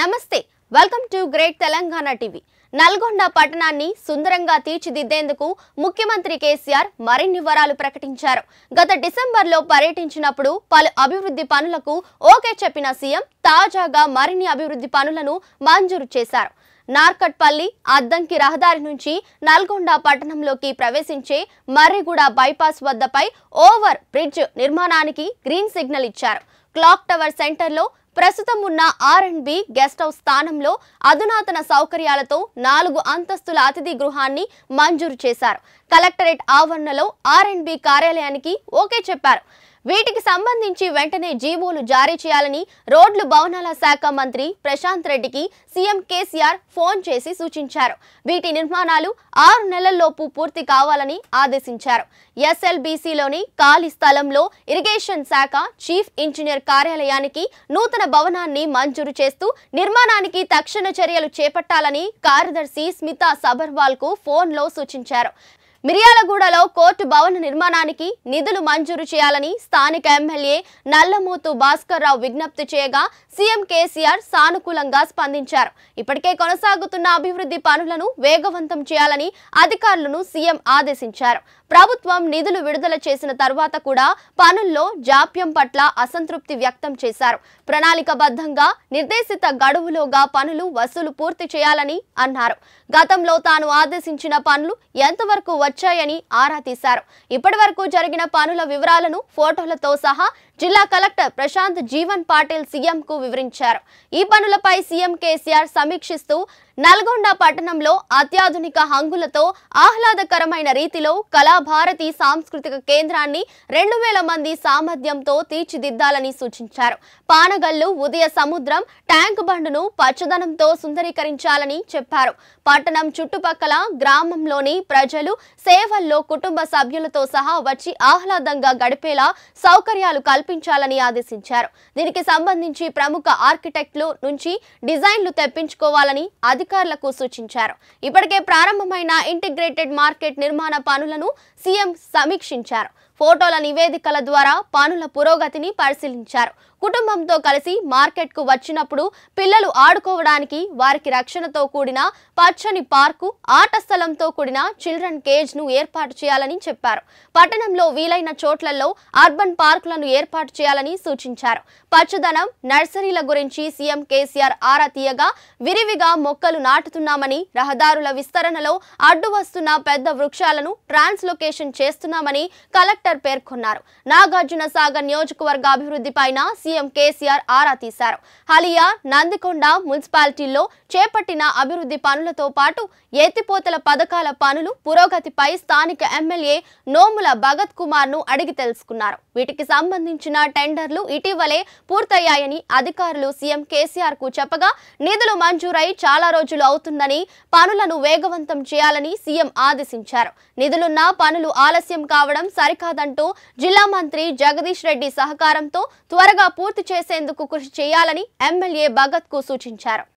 నమస్తే welcome to great Telangana TV Nalgonda పట్టణాన్ని సుందరంగా తీర్చిదిద్దేందుకు ముఖ్యమంత్రి కేసీఆర్ మరిన్ని వరాలు ప్రకటించారు గత డిసెంబర్లో పర్యటించినప్పుడు పలు అభివృద్ధి పనులకు ఓకే చెప్పిన సీఎం తాజాగా మరిన్ని అభివృద్ధి పనులను మంజూరు చేశారు నార్కట్పల్లి అద్దంకి రహదారి నుంచి నల్గొండ పట్టణంలోకి ప్రవేశించే మర్రిగూడ బైపాస్ వద్దపై ఓవర్ బ్రిడ్జ్ నిర్మాణానికి గ్రీన్ సిగ్నల్ ఇచ్చారు క్లాక్ టవర్ సెంటర్లో ప్రస్తుతం ఉన్న R and B guest house స్థానంలో అధునాతన సౌకర్యాలతో నాలుగు అంతస్తుల అతిథి గృహాన్ని మంజూరు చేశారు కలెక్టరేట్ ఆవరణలో ఆర్ అండ్ బి కార్యాలయానికి ఓకే చెప్పారు వీటికి సంబంధించి వెంటనే జీవోలు జారీ చేయాలని రోడ్లు భవనాల శాఖ మంత్రి ప్రశాంత్ రెడ్డికి సీఎం కేసీఆర్ ఫోన్ చేసి సూచించారు వీటి నిర్మాణాలు ఆరు నెలల్లోపు పూర్తి కావాలని ఆదేశించారు ఎస్ఎల్బీసీలోని ఖాళీ స్థలంలో ఇరిగేషన్ శాఖ చీఫ్ ఇంజనీర్ కార్యాలయానికి నూతన భవనాన్ని మంజూరు చేస్తూ నిర్మాణానికి తక్షణ చర్యలు చేపట్టాలని కార్యదర్శి స్మితా సబర్వాల్ కు ఫోన్లో సూచించారు మిర్యాలగూడలో కోర్టు భవన నిర్మాణానికి నిధులు మంజూరు చేయాలని స్థానిక ఎమ్మెల్యే నల్లమూతు భాస్కర్ రావు విజ్ఞప్తి చేయగా సీఎం కేసీఆర్ సానుకూలంగా స్పందించారు ఇప్పటికే కొనసాగుతున్న అభివృద్ధి పనులను వేగవంతం చేయాలని అధికారులను సీఎం ఆదేశించారు ప్రభుత్వం నిధులు విడుదల చేసిన తర్వాత కూడా పనుల్లో జాప్యం పట్ల అసంతృప్తి వ్యక్తం చేశారు ప్రణాళికబద్ధంగా నిర్దేశిత గడువులోగా పనులు వసూలు పూర్తి చేయాలని అన్నారు గతంలో తాను ఆదేశించిన పనులు ఎంతవరకు వచ్చాయని ఆరా తీశారు ఇప్పటి జరిగిన పనుల వివరాలను ఫోటోలతో సహా జిల్లా కలెక్టర్ ప్రశాంత్ జీవన్ పాటిల్ సీఎంకు వివరించారు ఈ పనులపై సీఎం కేసీఆర్ సమీక్షిస్తూ నల్గొండ పట్టణంలో అత్యాధునిక హంగులతో ఆహ్లాదకరమైన రీతిలో కళాభారతి సాంస్కృతిక కేంద్రాన్ని రెండు వేల మంది సామర్థ్యంతో తీర్చిదిద్దాలని సూచించారు పానగల్లు ఉదయ సముద్రం ట్యాంక్ బండును పచ్చదనంతో సుందరీకరించాలని చెప్పారు పట్టణం చుట్టుపక్కల గ్రామంలోని ప్రజలు సేవల్లో కుటుంబ సభ్యులతో సహా వచ్చి ఆహ్లాదంగా గడిపేలా సౌకర్యాలు కల్పి సమర్పించాలని ఆదేశించారు దీనికి సంబంధించి ప్రముఖ ఆర్కిటెక్ట్లు నుంచి డిజైన్లు తెప్పించుకోవాలని అధికారులకు సూచించారు ఇప్పటికే ప్రారంభమైన ఇంటిగ్రేటెడ్ మార్కెట్ నిర్మాణ పనులను సీఎం సమీక్షించారు ఫోటోల నివేదికల ద్వారా పనుల పురోగతిని పరిశీలించారు కుటుంబంతో కలిసి మార్కెట్కు వచ్చినప్పుడు పిల్లలు ఆడుకోవడానికి వారికి రక్షణతో కూడిన పచ్చని పార్కు ఆట స్థలంతో కూడిన చిల్డ్రన్ కేజ్ను ఏర్పాటు చేయాలని చెప్పారు పట్టణంలో వీలైన చోట్లలో అర్బన్ పార్కులను ఏర్పాటు చేయాలని సూచించారు పచ్చదనం నర్సరీల గురించి సీఎం కేసీఆర్ ఆరా తీయగా విరివిగా మొక్కలు నాటుతున్నామని రహదారుల విస్తరణలో అడ్డు వస్తున్న పెద్ద వృక్షాలను ట్రాన్స్లొకేషన్ చేస్తున్నామని కలెక్టర్ కలెక్టర్ పేర్కొన్నారు నాగార్జున సాగర్ నియోజకవర్గ పైన సీఎం కేసీఆర్ ఆరా తీశారు హలియా నందికొండ మున్సిపాలిటీల్లో చేపట్టిన అభివృద్ధి పనులతో పాటు ఎత్తిపోతల పథకాల పనులు పురోగతిపై స్థానిక ఎమ్మెల్యే నోముల భగత్ కుమార్ ను అడిగి తెలుసుకున్నారు వీటికి సంబంధించిన టెండర్లు ఇటీవలే పూర్తయ్యాయని అధికారులు సీఎం కేసీఆర్ కు చెప్పగా నిధులు మంజూరై చాలా రోజులు అవుతుందని పనులను వేగవంతం చేయాలని సీఎం ఆదేశించారు నిధులున్న పనులు ఆలస్యం కావడం సరికాదంటూ జిల్లా మంత్రి జగదీష్ రెడ్డి సహకారంతో త్వరగా పూర్తి చేసేందుకు కృషి చేయాలని ఎమ్మెల్యే భగత్ కు సూచించారు